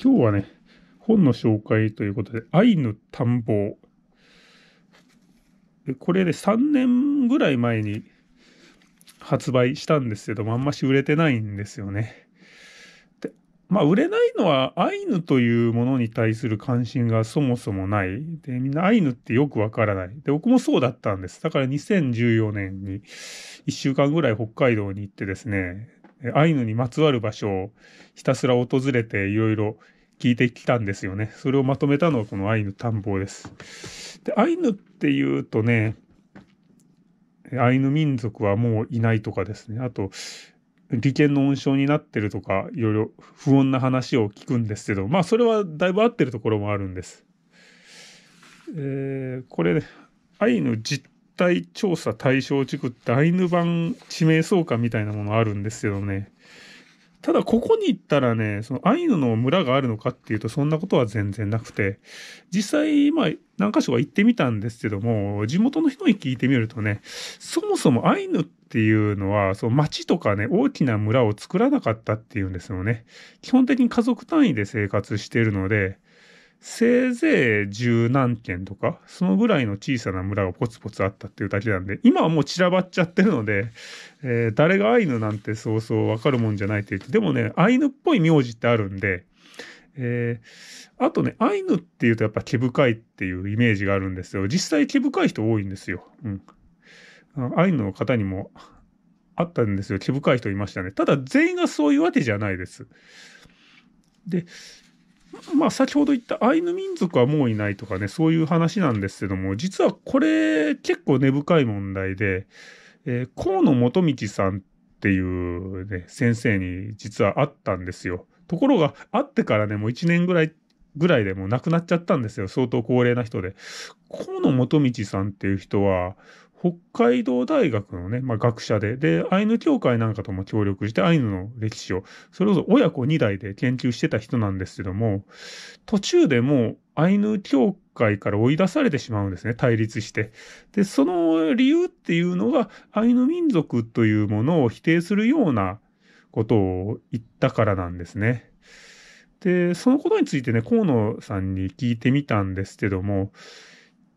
今日はね、本の紹介ということで、アイヌ探訪。これで、ね、3年ぐらい前に発売したんですけども、あんまし売れてないんですよね。で、まあ、売れないのは、アイヌというものに対する関心がそもそもない。で、みんなアイヌってよくわからない。で、僕もそうだったんです。だから2014年に1週間ぐらい北海道に行ってですね、アイヌにまつわる場所をひたすら訪れていろいろ聞いてきたんですよね。それをまとめたのはこのアイヌ探訪です。で、アイヌっていうとね、アイヌ民族はもういないとかですね。あと、利権の温床になってるとか、いろいろ不穏な話を聞くんですけど、まあそれはだいぶ合ってるところもあるんです。えー、これ、ね、アイヌ実態調査対象地区ってアイヌ版地名総括みたいなものあるんですけどね。ただここに行ったらね、そのアイヌの村があるのかっていうとそんなことは全然なくて、実際今何箇所か行ってみたんですけども、地元の人に聞いてみるとね、そもそもアイヌっていうのは、その町とかね、大きな村を作らなかったっていうんですよね。基本的に家族単位で生活しているので、せいぜい十何軒とか、そのぐらいの小さな村がポツポツあったっていうだけなんで、今はもう散らばっちゃってるので、えー、誰がアイヌなんてそうそうわかるもんじゃないって言って、でもね、アイヌっぽい名字ってあるんで、えー、あとね、アイヌっていうとやっぱ毛深いっていうイメージがあるんですよ。実際毛深い人多いんですよ。うん。アイヌの方にもあったんですよ。毛深い人いましたね。ただ全員がそういうわけじゃないです。で、まあ、先ほど言ったアイヌ民族はもういないとかね、そういう話なんですけども、実はこれ結構根深い問題で、えー、河野元道さんっていう、ね、先生に実はあったんですよ。ところが、会ってからね、もう1年ぐらい、ぐらいでもう亡くなっちゃったんですよ。相当高齢な人で。河野元道さんっていう人は、北海道大学のね、まあ、学者で、で、アイヌ協会なんかとも協力して、アイヌの歴史を、それこそ親子2代で研究してた人なんですけども、途中でもうアイヌ協会から追い出されてしまうんですね、対立して。で、その理由っていうのが、アイヌ民族というものを否定するようなことを言ったからなんですね。で、そのことについてね、河野さんに聞いてみたんですけども、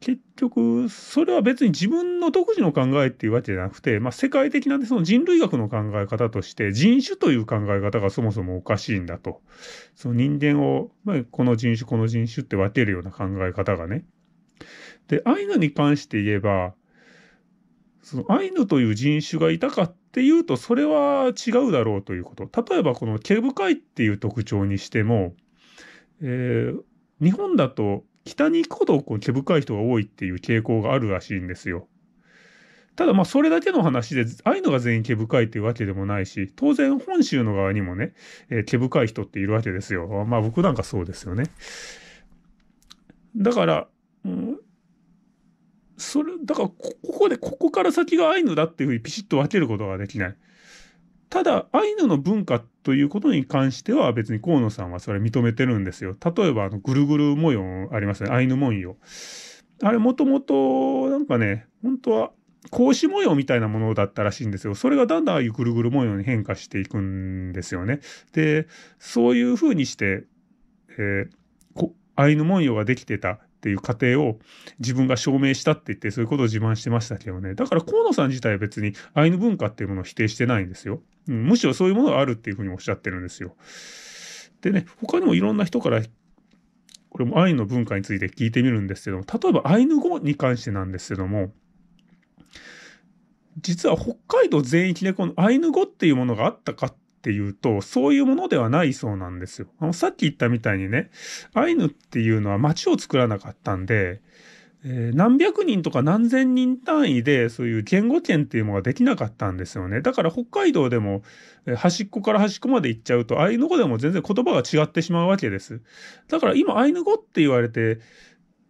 結局、それは別に自分の独自の考えっていうわけじゃなくて、まあ、世界的なその人類学の考え方として、人種という考え方がそもそもおかしいんだと。その人間を、まあ、この人種、この人種って分けるような考え方がね。で、アイヌに関して言えば、そのアイヌという人種がいたかっていうと、それは違うだろうということ。例えば、この毛深いっていう特徴にしても、えー、日本だと北に行くほどこう毛深い人が多いっていう傾向があるらしいんですよ。ただまあそれだけの話で、アイヌが全員毛深いっていうわけでもないし、当然本州の側にもね、えー、毛深い人っているわけですよ。まあ僕なんかそうですよね。だから、うん、それ、だからここで、ここから先がアイヌだっていうふうにピシッと分けることができない。ただ、アイヌの文化っということに関しては別に河野さんはそれ認めてるんですよ。例えばあのぐるぐる模様ありますね。アイヌ文様。あれもともとなんかね、本当は格子模様みたいなものだったらしいんですよ。それがだんだんああいうぐるぐる模様に変化していくんですよね。で、そういうふうにして、えー、アイヌ文様ができてたっていう過程を自分が証明したって言って、そういうことを自慢してましたけどね。だから河野さん自体は別にアイヌ文化っていうものを否定してないんですよ。うん、むしろそういうものがあるっていうふうにおっしゃってるんですよ。でね、他にもいろんな人からこれもアイヌの文化について聞いてみるんですけども、例えばアイヌ語に関してなんですけども、実は北海道全域でこのアイヌ語っていうものがあったかっっていうと、そういうものではないそうなんですよ。あのさっき言ったみたいにね、アイヌっていうのは町を作らなかったんで、えー、何百人とか何千人単位でそういう言語圏っていうのができなかったんですよね。だから北海道でも、え端っこから端っこまで行っちゃうとアイヌ語でも全然言葉が違ってしまうわけです。だから今アイヌ語って言われて、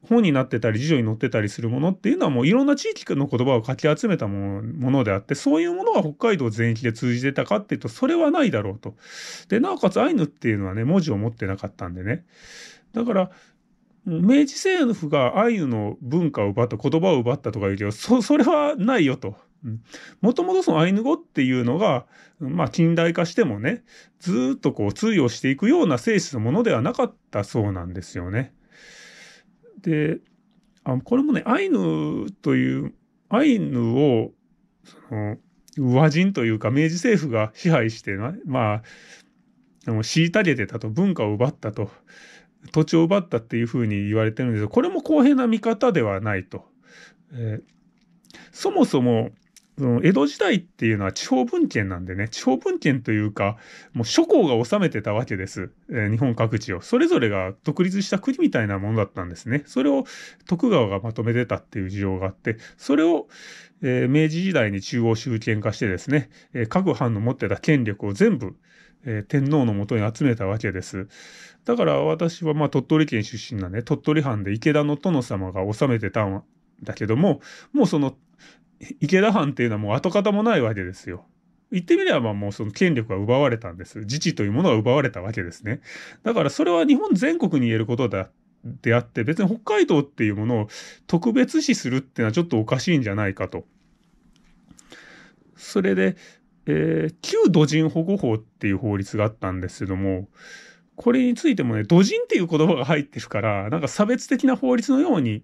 本になってたり、辞書に載ってたりするものっていうのはもういろんな地域の言葉をかき集めたものであって、そういうものが北海道全域で通じてたかっていうと、それはないだろうと。で、なおかつアイヌっていうのはね、文字を持ってなかったんでね。だから、明治政府がアイヌの文化を奪った、言葉を奪ったとか言うけど、そ、それはないよと。もともとそのアイヌ語っていうのが、まあ近代化してもね、ずっとこう通用していくような性質のものではなかったそうなんですよね。で、あこれもね、アイヌという、アイヌを、その、和人というか、明治政府が支配してな、まあ、あ虐げてたと、文化を奪ったと、土地を奪ったっていうふうに言われてるんですどこれも公平な見方ではないと。えー、そもそも、その江戸時代っていうのは地方文献なんでね、地方文献というか、もう諸侯が治めてたわけです。えー、日本各地を。それぞれが独立した国みたいなものだったんですね。それを徳川がまとめてたっていう事情があって、それを、えー、明治時代に中央集権化してですね、えー、各藩の持ってた権力を全部、えー、天皇のもとに集めたわけです。だから私はまあ鳥取県出身なんで、鳥取藩で池田の殿様が治めてたんだけども、もうその池田藩っていうのはもう跡形もないわけですよ。言ってみればもうその権力は奪われたんです。自治というものが奪われたわけですね。だからそれは日本全国に言えることだであって、別に北海道っていうものを特別視するっていうのはちょっとおかしいんじゃないかと。それで、えー、旧土人保護法っていう法律があったんですけども、これについてもね、土人っていう言葉が入ってるから、なんか差別的な法律のように、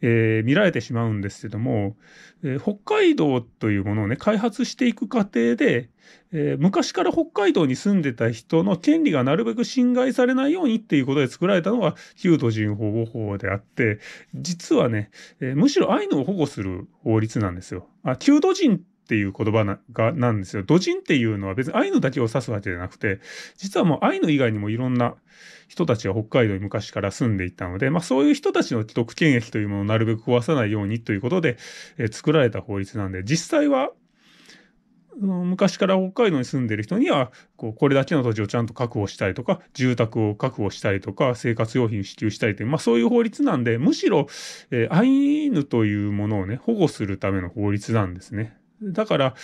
えー、見られてしまうんですけども、えー、北海道というものをね、開発していく過程で、えー、昔から北海道に住んでた人の権利がなるべく侵害されないようにっていうことで作られたのが旧土人保護法であって、実はね、えむしろアイヌを保護する法律なんですよ。あ、旧土人っていう言葉ながなんですよ。土人っていうのは別にアイヌだけを指すわけじゃなくて、実はもうアイヌ以外にもいろんな人たちが北海道に昔から住んでいたので、まあそういう人たちの既得権益というものをなるべく壊さないようにということで、えー、作られた法律なんで、実際は昔から北海道に住んでる人にはこうこれだけの土地をちゃんと確保したりとか住宅を確保したりとか生活用品支給したりという、まあ、そういう法律なんでむしろ、えー、アイヌというものをね保護するための法律なんですね。だから、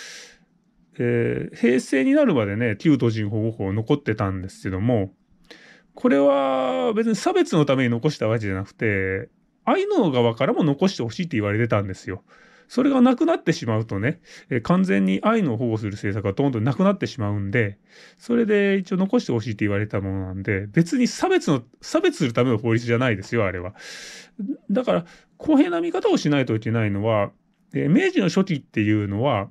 えー、平成になるまでね、旧都人保護法残ってたんですけども、これは別に差別のために残したわけじゃなくて、愛の側からも残してほしいって言われてたんですよ。それがなくなってしまうとね、えー、完全に愛の保護する政策がどんどんなくなってしまうんで、それで一応残してほしいって言われたものなんで、別に差別の、差別するための法律じゃないですよ、あれは。だから、公平な見方をしないといけないのは、で明治の初期っていうのは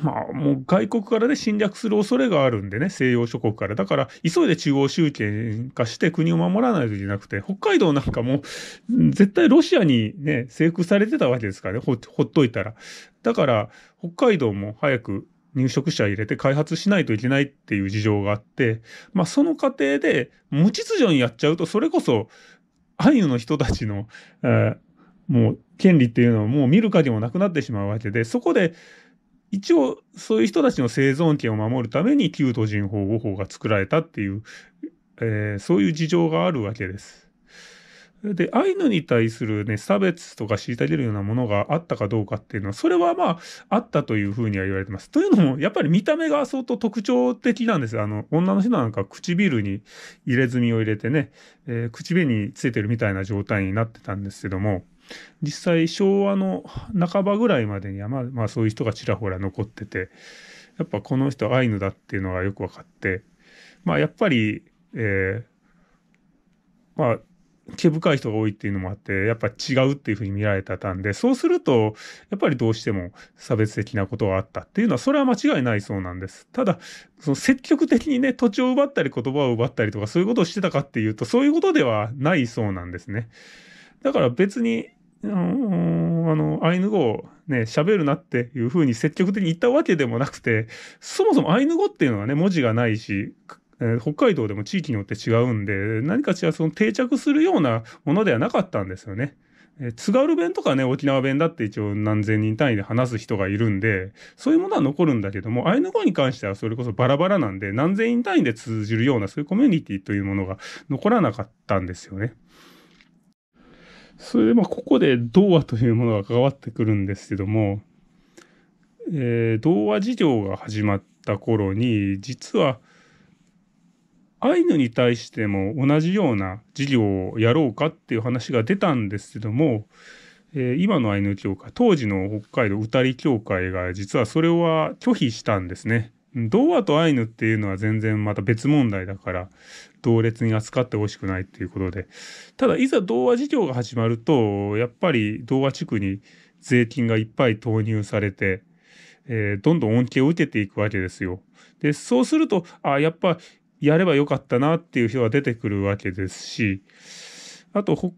まあ、もう外国からね、侵略する恐れがあるんでね、西洋諸国から。だから、急いで中央集権化して国を守らないといけなくて、北海道なんかも、絶対ロシアにね、征服されてたわけですからね、ほっといたら。だから、北海道も早く入植者入れて開発しないといけないっていう事情があって、まあ、その過程で、無秩序にやっちゃうと、それこそ、アイヌの人たちの、えーもう権利っていうのはもう見る影もなくなってしまうわけで、そこで一応そういう人たちの生存権を守るために旧都人法護法が作られたっていう、えー、そういう事情があるわけです。で、アイヌに対するね、差別とか虐げるようなものがあったかどうかっていうのは、それはまあ、あったというふうには言われてます。というのも、やっぱり見た目が相当特徴的なんです。あの、女の人なんか唇に入れ墨を入れてね、えー、唇についてるみたいな状態になってたんですけども、実際昭和の半ばぐらいまでには、まあ、まあそういう人がちらほら残っててやっぱこの人アイヌだっていうのがよく分かってまあやっぱり、えー、まあ毛深い人が多いっていうのもあってやっぱ違うっていうふうに見られたたんでそうするとやっぱりどうしても差別的なことがあったっていうのはそれは間違いないそうなんですただその積極的にね土地を奪ったり言葉を奪ったりとかそういうことをしてたかっていうとそういうことではないそうなんですね。だから別に、あの、アイヌ語をね、喋るなっていうふうに積極的に言ったわけでもなくて、そもそもアイヌ語っていうのはね、文字がないし、え北海道でも地域によって違うんで、何かしらその定着するようなものではなかったんですよね。えー、津軽弁とかね、沖縄弁だって一応何千人単位で話す人がいるんで、そういうものは残るんだけども、アイヌ語に関してはそれこそバラバラなんで、何千人単位で通じるような、そういうコミュニティというものが残らなかったんですよね。それでまあここで童話というものが関わってくるんですけども、えー、童話事業が始まった頃に実はアイヌに対しても同じような事業をやろうかっていう話が出たんですけども、えー、今のアイヌ協会当時の北海道歌り協会が実はそれは拒否したんですね。童話とアイヌっていうのは全然また別問題だから同列に扱ってほしくないということでただいざ童話事業が始まるとやっぱり童話地区に税金がいっぱい投入されて、えー、どんどん恩恵を受けていくわけですよ。でそうするとあやっぱやればよかったなっていう人が出てくるわけですしあと北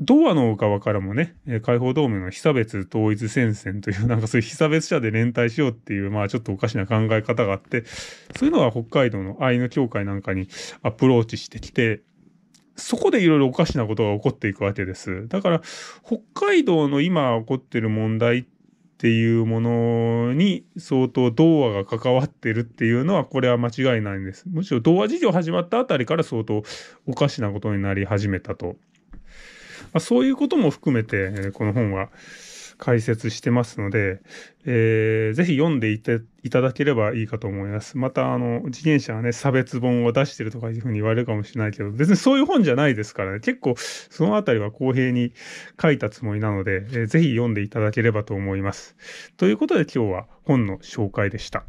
同和の側からもね、解放同盟の被差別統一戦線という、なんかそういう被差別者で連帯しようっていう、まあちょっとおかしな考え方があって、そういうのは北海道のアイヌ協会なんかにアプローチしてきて、そこでいろいろおかしなことが起こっていくわけです。だから、北海道の今起こってる問題っていうものに相当童話が関わってるっていうのは、これは間違いないんです。むしろ童話事業始まったあたりから相当おかしなことになり始めたとまあ、そういうことも含めて、この本は解説してますので、えー、ぜひ読んでいていただければいいかと思います。また、あの、自転車はね、差別本を出してるとかいうふうに言われるかもしれないけど、別にそういう本じゃないですからね、結構そのあたりは公平に書いたつもりなので、えー、ぜひ読んでいただければと思います。ということで今日は本の紹介でした。